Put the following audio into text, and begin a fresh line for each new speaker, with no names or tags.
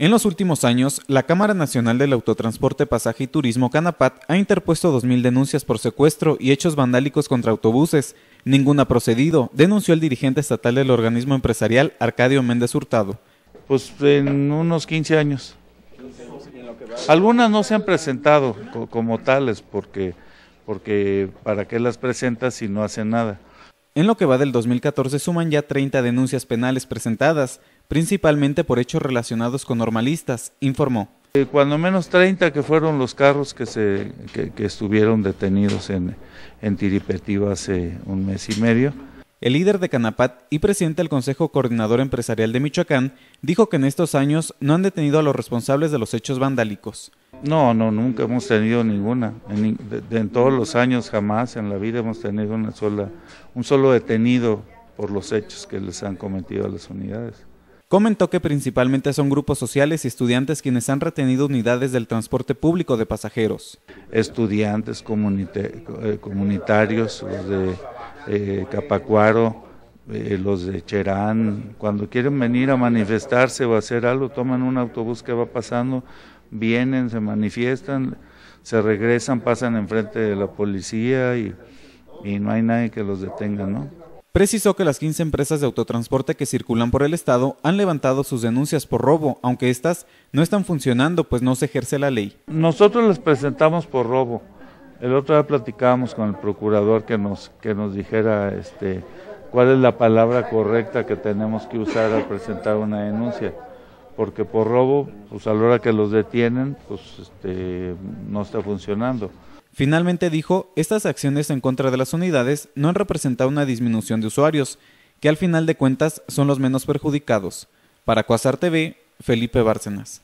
En los últimos años, la Cámara Nacional del Autotransporte, Pasaje y Turismo Canapat ha interpuesto 2.000 denuncias por secuestro y hechos vandálicos contra autobuses. Ninguna ha procedido, denunció el dirigente estatal del organismo empresarial, Arcadio Méndez Hurtado. Pues en
unos 15 años. Algunas no se han presentado como tales porque, porque ¿para qué las presentas si no hacen nada? En lo que
va del 2014 suman ya 30 denuncias penales presentadas, principalmente por hechos
relacionados con normalistas, informó. Eh, cuando menos 30 que fueron los carros que, se, que, estuvieron detenidos en, en hace un mes y medio.
El líder de Canapat y presidente del Consejo Coordinador Empresarial de Michoacán dijo que en estos
años no han detenido a los responsables de los hechos vandálicos. No, no, nunca hemos tenido ninguna. En, en todos los años jamás en la vida hemos tenido una sola, un solo detenido por los hechos que les han cometido a las unidades. Comentó que principalmente son
grupos sociales y estudiantes quienes han retenido unidades del transporte público de pasajeros.
Estudiantes eh, comunitarios, los de eh, Capacuaro, eh, los de Cherán, cuando quieren venir a manifestarse o hacer algo, toman un autobús que va pasando, vienen, se manifiestan, se regresan, pasan enfrente de la policía y, y no hay nadie que los detenga, ¿no?
Precisó que las 15 empresas de autotransporte que circulan por el Estado han levantado sus denuncias por robo, aunque estas no están funcionando pues no se ejerce la ley. Nosotros las presentamos por robo.
El otro día platicábamos con el procurador que nos, que nos dijera este, cuál es la palabra correcta que tenemos que usar al presentar una denuncia porque por robo, pues a la hora que los detienen, pues este, no está funcionando.
Finalmente dijo, estas acciones en contra de las unidades no han representado una disminución de usuarios, que al final de cuentas son los menos perjudicados. Para Cuasar TV, Felipe Bárcenas.